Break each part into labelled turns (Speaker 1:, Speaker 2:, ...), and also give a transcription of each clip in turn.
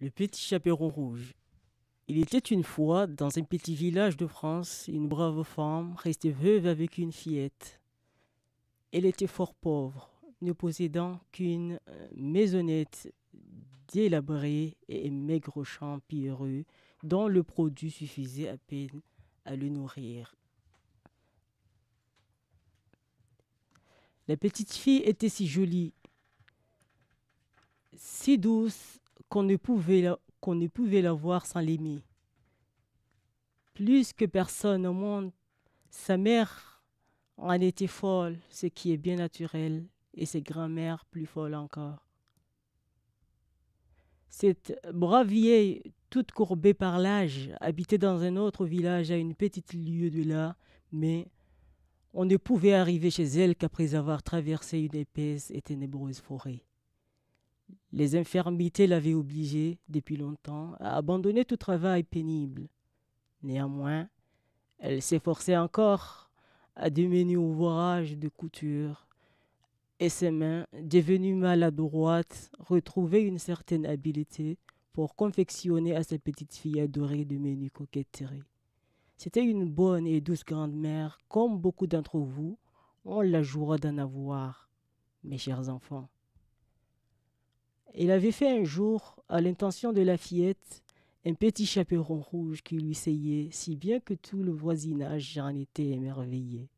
Speaker 1: Le petit chaperon rouge. Il était une fois, dans un petit village de France, une brave femme restée veuve avec une fillette. Elle était fort pauvre, ne possédant qu'une euh, maisonnette délabrée et maigre champ pierreux dont le produit suffisait à peine à le nourrir. La petite fille était si jolie, si douce qu'on ne pouvait qu'on ne pouvait la voir sans l'aimer. Plus que personne au monde, sa mère en était folle, ce qui est bien naturel, et ses grand-mères plus folles encore. Cette brave toute courbée par l'âge, habitait dans un autre village à une petite lieue de là, mais on ne pouvait arriver chez elle qu'après avoir traversé une épaisse et ténébreuse forêt. Les infirmités l'avaient obligée, depuis longtemps, à abandonner tout travail pénible. Néanmoins, elle s'efforçait encore à devenir ouvrage de couture, et ses mains, devenues maladroites, retrouvaient une certaine habileté pour confectionner à sa petite fille adorée de menus coquetteries. C'était une bonne et douce grande-mère, comme beaucoup d'entre vous, on la jouera d'en avoir, mes chers enfants. Il avait fait un jour, à l'intention de la fillette, un petit chaperon rouge qui lui seyait si bien que tout le voisinage en était émerveillé.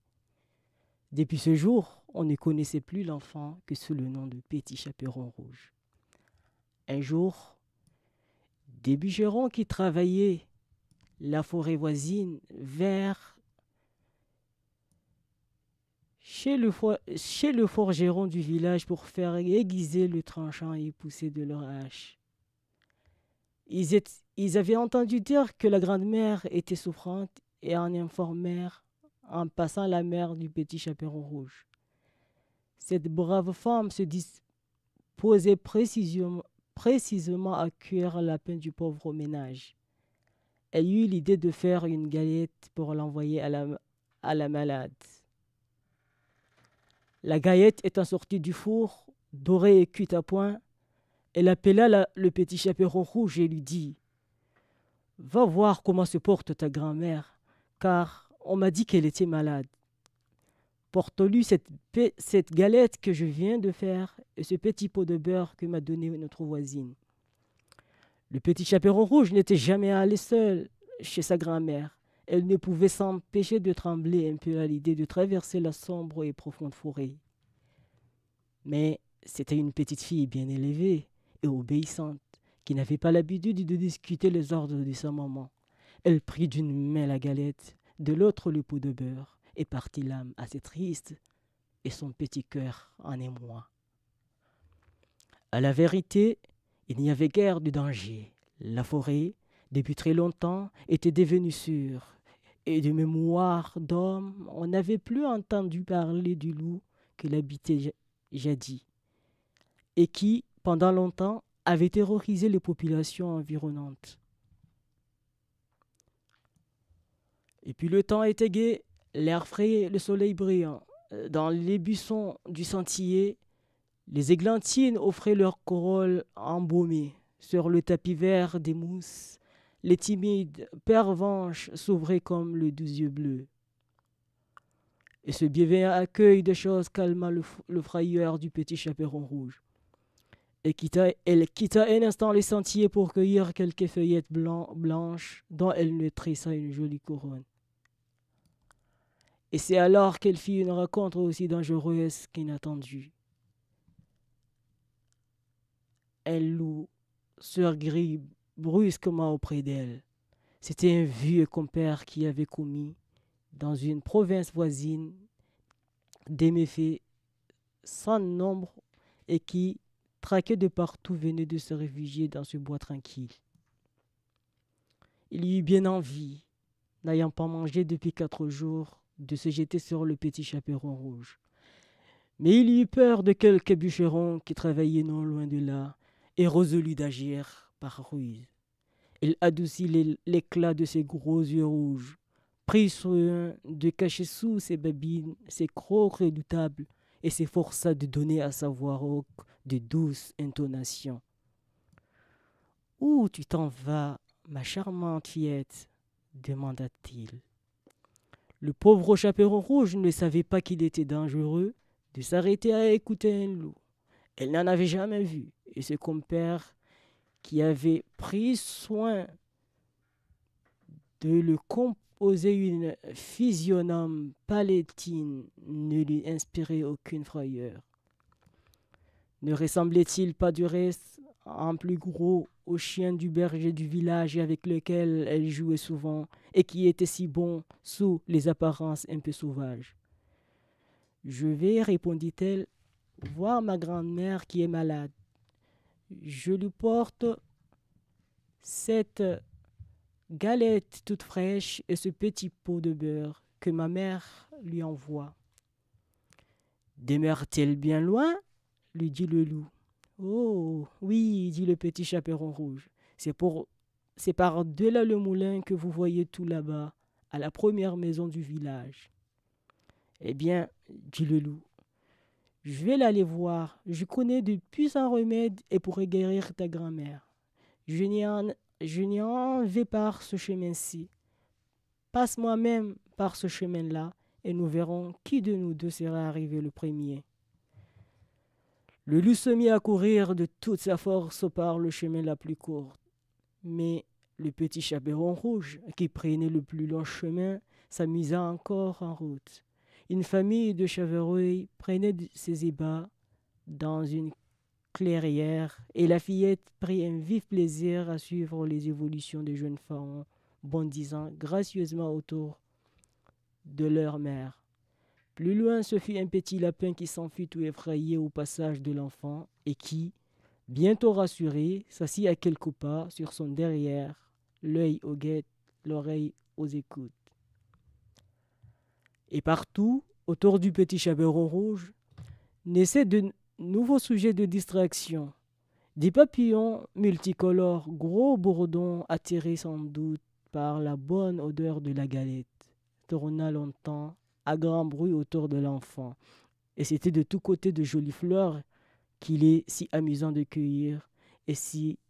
Speaker 1: Depuis ce jour, on ne connaissait plus l'enfant que sous le nom de petit chaperon rouge. Un jour, des bûcherons qui travaillaient la forêt voisine vers chez le, forgeron du village pour faire aiguiser le tranchant et pousser de leur hache. Ils, avaient entendu dire que la grand mère était souffrante et en informèrent en passant la mère du petit chaperon rouge. Cette brave femme se disposait précisément, à cuire la peine du pauvre ménage. Elle eut l'idée de faire une galette pour l'envoyer à la malade. La gaillette étant sortie du four, dorée et cuite à point, elle appela le petit chaperon rouge et lui dit Va voir comment se porte ta grand-mère, car on m'a dit qu'elle était malade. Porte-lui cette, cette galette que je viens de faire et ce petit pot de beurre que m'a donné notre voisine. Le petit chaperon rouge n'était jamais allé seul chez sa grand-mère. Elle ne pouvait s'empêcher de trembler un peu à l'idée de traverser la sombre et profonde forêt. Mais c'était une petite fille bien élevée et obéissante, qui n'avait pas l'habitude de discuter les ordres de sa maman. Elle prit d'une main la galette, de l'autre le pot de beurre, et partit l'âme assez triste, et son petit cœur en émoi. À la vérité, il n'y avait guère de danger. La forêt, depuis très longtemps, était devenu sûr. Et de mémoire d'homme, on n'avait plus entendu parler du loup qui l'habitait jadis, et qui, pendant longtemps, avait terrorisé les populations environnantes. Et puis le temps était gai, l'air frais, le soleil brillant. Dans les buissons du sentier, les églantines offraient leurs corolles embaumées. Sur le tapis vert des mousses, les timides pervenches s'ouvraient comme le doux yeux bleus. Et ce bienveillant accueil des choses calma le, frayeur du petit chaperon rouge. Et quitta, elle quitta un instant les sentiers pour cueillir quelques feuillettes blanches dont elle ne tressa une jolie couronne. Et c'est alors qu'elle fit une rencontre aussi dangereuse qu'inattendue. loue sur gris brusquement auprès d'elle. C'était un vieux compère qui avait commis dans une province voisine des méfaits sans nombre et qui, traqué de partout, venait de se réfugier dans ce bois tranquille. Il y eut bien envie, n'ayant pas mangé depuis quatre jours, de se jeter sur le petit chaperon rouge. Mais il eut peur de quelques bûcherons qui travaillaient non loin de là et résolut d'agir par ruse. Il adoucit l'éclat de ses gros yeux rouges. Pris soin de cacher sous ses babines ses crocs redoutables et s'efforça de donner à sa voix rauque de douces intonations. Où tu t'en vas, ma charmante fillette demanda-t-il. Le pauvre chaperon rouge ne savait pas qu'il était dangereux de s'arrêter à écouter un loup. Elle n'en avait jamais vu, et ses compères qui avait pris soin de le composer une physionomie palétine ne lui inspirait aucune frayeur. Ne ressemblait-il pas du reste en plus gros au chien du berger du village avec lequel elle jouait souvent et qui était si bon sous les apparences un peu sauvages Je vais, répondit-elle, voir ma grand-mère qui est malade je lui porte cette galette toute fraîche et ce petit pot de beurre que ma mère lui envoie. Demeure-t-elle bien loin lui dit le loup. Oh, oui, dit le petit chaperon rouge. C'est pour c'est par-delà le moulin que vous voyez tout là-bas, à la première maison du village. Eh bien, dit le loup, je vais l'aller voir. Je connais de puissants remèdes et pourrai guérir ta grand-mère. Je n'y en, vais par ce chemin-ci. Passe moi-même par ce chemin-là et nous verrons qui de nous deux sera arrivé le premier. Le loup se mit à courir de toute sa force par le chemin la plus court, Mais le petit chaperon rouge, qui prenait le plus long chemin, s'amusa encore en route. Une famille de chevreuils prenait ses ébats dans une clairière et la fillette prit un vif plaisir à suivre les évolutions des jeunes femmes bondissant gracieusement autour de leur mère. Plus loin, ce fut un petit lapin qui s'enfuit tout effrayé au passage de l'enfant et qui, bientôt rassuré, s'assit à quelques pas sur son derrière, l'œil aux guettes, l'oreille aux écoutes. Et partout, autour du petit chaperon rouge, naissaient de nouveaux sujets de distraction. Des papillons multicolores, gros bourdons attirés sans doute par la bonne odeur de la galette, tourna longtemps à grand bruit autour de l'enfant. Et c'était de tous côtés de jolies fleurs qu'il est si amusant de cueillir, et,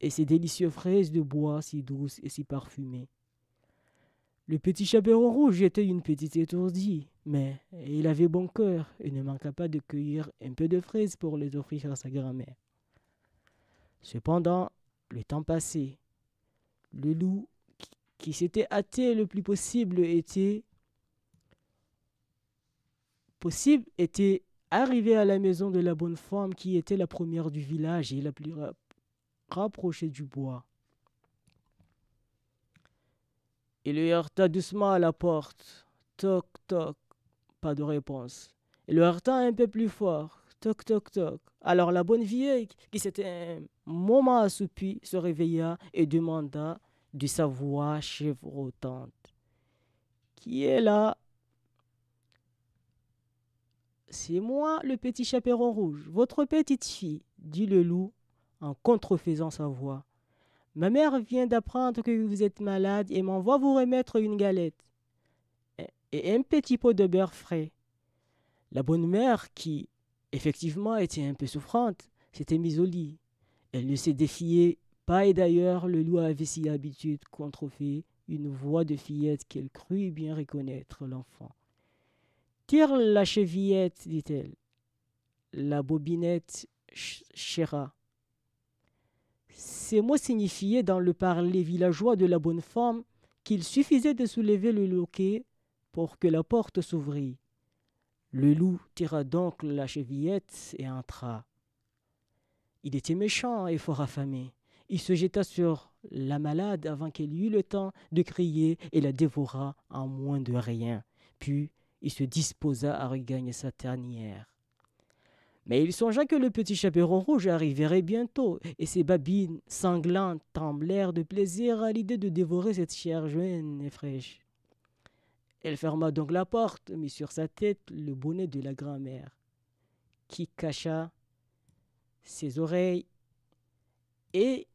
Speaker 1: et ces délicieuses fraises de bois si douces et si parfumées. Le petit chaperon rouge était une petite étourdie, mais il avait bon cœur et ne manqua pas de cueillir un peu de fraises pour les offrir à sa grand-mère. Cependant, le temps passait. Le loup, qui, s'était hâté le plus possible, était possible était arrivé à la maison de la bonne femme qui était la première du village et la plus rapprochée du bois. Il lui heurta doucement à la porte. Toc, toc. Pas de réponse. Il le heurta un peu plus fort. Toc, toc, toc. Alors la bonne vieille, qui s'était un moment assoupie, se réveilla et demanda de sa voix chevrotante. Qui est là C'est moi, le petit chaperon rouge, votre petite fille, dit le loup en contrefaisant sa voix. Ma mère vient d'apprendre que vous êtes malade et m'envoie vous remettre une galette et un petit pot de beurre frais. La bonne mère, qui effectivement était un peu souffrante, s'était mise au lit. Elle ne s'est défiée pas et d'ailleurs le loup avait si habitude, qu'on une voix de fillette qu'elle crut bien reconnaître l'enfant. Tire la chevillette, dit-elle. La bobinette chéra. Ces mots signifiaient dans le parler villageois de la bonne femme qu'il suffisait de soulever le loquet pour que la porte s'ouvrît. Le loup tira donc la chevillette et entra. Il était méchant et fort affamé. Il se jeta sur la malade avant qu'elle eût le temps de crier et la dévora en moins de rien. Puis il se disposa à regagner sa ternière. Mais il songea que le petit chaperon rouge arriverait bientôt, et ses babines sanglantes tremblèrent de plaisir à l'idée de dévorer cette chair jeune et fraîche. Elle ferma donc la porte, mit sur sa tête le bonnet de la grand-mère, qui cacha ses oreilles, et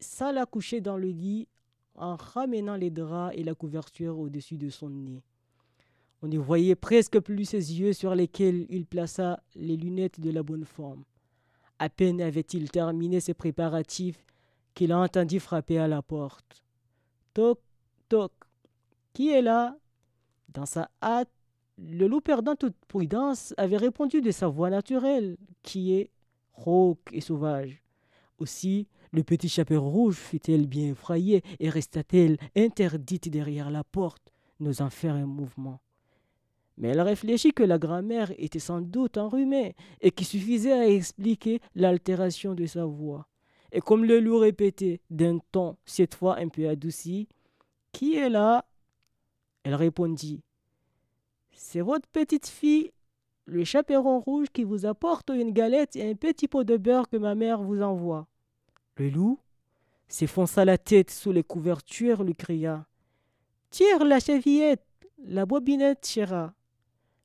Speaker 1: s'alla coucher dans le lit en ramenant les draps et la couverture au-dessus de son nez. On ne voyait presque plus ses yeux sur lesquels il plaça les lunettes de la bonne forme. À peine avait-il terminé ses préparatifs qu'il entendit frapper à la porte. Toc, toc, qui est là Dans sa hâte, le loup perdant toute prudence avait répondu de sa voix naturelle, qui est rauque et sauvage. Aussi, le petit chapeau rouge fut-elle bien effrayé et resta-t-elle interdite derrière la porte, n'osant faire un mouvement. Mais elle réfléchit que la grand-mère était sans doute enrhumée et qu'il suffisait à expliquer l'altération de sa voix. Et comme le loup répétait d'un ton, cette fois un peu adouci, Qui est là Elle répondit C'est votre petite fille, le chaperon rouge, qui vous apporte une galette et un petit pot de beurre que ma mère vous envoie. Le loup s'effonça la tête sous les couvertures, lui cria Tire la chevillette, la bobinette chéra.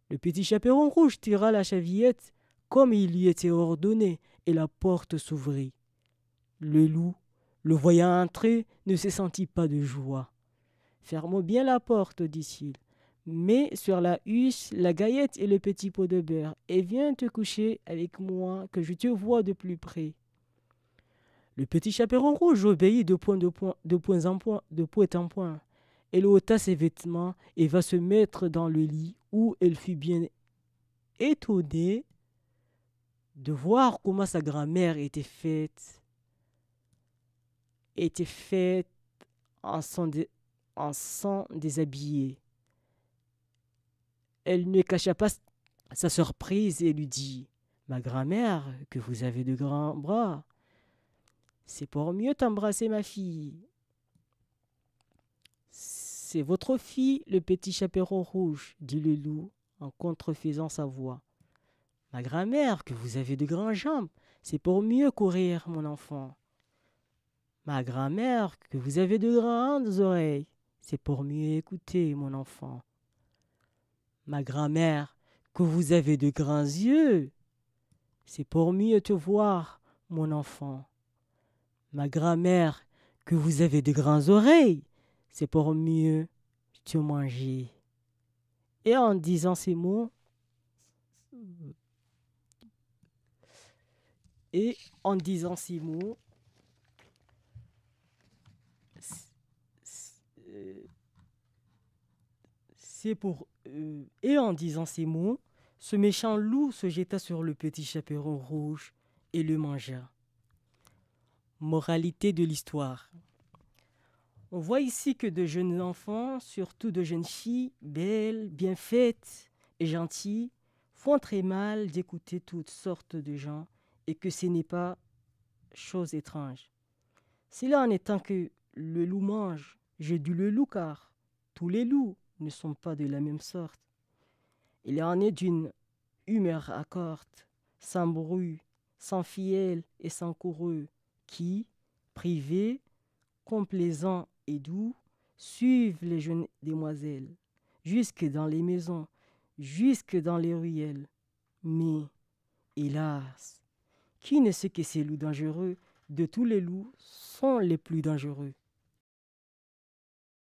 Speaker 1: Le petit chaperon rouge tira la chavillette comme il lui était ordonné, et la porte s'ouvrit. Le loup, le voyant entrer, ne se sentit pas de joie. Ferme bien la porte, dit-il. Mets sur la huche la gaillette et le petit pot de beurre, et viens te coucher avec moi, que je te vois de plus près. Le petit chaperon rouge obéit de point, de de en point, de point en point. Elle ôta ses vêtements et va se mettre dans le lit où elle fut bien étonnée de voir comment sa grand-mère était faite, était faite en sans dé, en Elle ne cacha pas sa surprise et lui dit Ma grand-mère, que vous avez de grands bras, c'est pour mieux t'embrasser, ma fille votre fille, le petit chaperon rouge, dit le loup en contrefaisant sa voix. Ma grand-mère, que vous avez de grandes jambes, c'est pour mieux courir, mon enfant. Ma grand-mère, que vous avez de grandes oreilles, c'est pour mieux écouter, mon enfant. Ma grand-mère, que vous avez de grands yeux, c'est pour mieux te voir, mon enfant. Ma grand-mère, que vous avez de grandes oreilles, c'est pour mieux te manger. Et en disant ces mots, et en disant ces mots, c'est pour euh, et en disant ces mots, ce méchant loup se jeta sur le petit chaperon rouge et le mangea. Moralité de l'histoire. On voit ici que de jeunes enfants, surtout de jeunes filles, belles, bien faites et gentilles, font très mal d'écouter toutes sortes de gens et que ce n'est pas chose étrange. C'est là en étant que le loup mange, j'ai dû le loup car tous les loups ne sont pas de la même sorte. Il en est d'une humeur accorte, sans bruit, sans fiel et sans coureux, qui, privé, complaisant et d'où suivent les jeunes demoiselles, jusque dans les maisons, jusque dans les ruelles. Mais, hélas, qui ne sait que ces loups dangereux, de tous les loups, sont les plus dangereux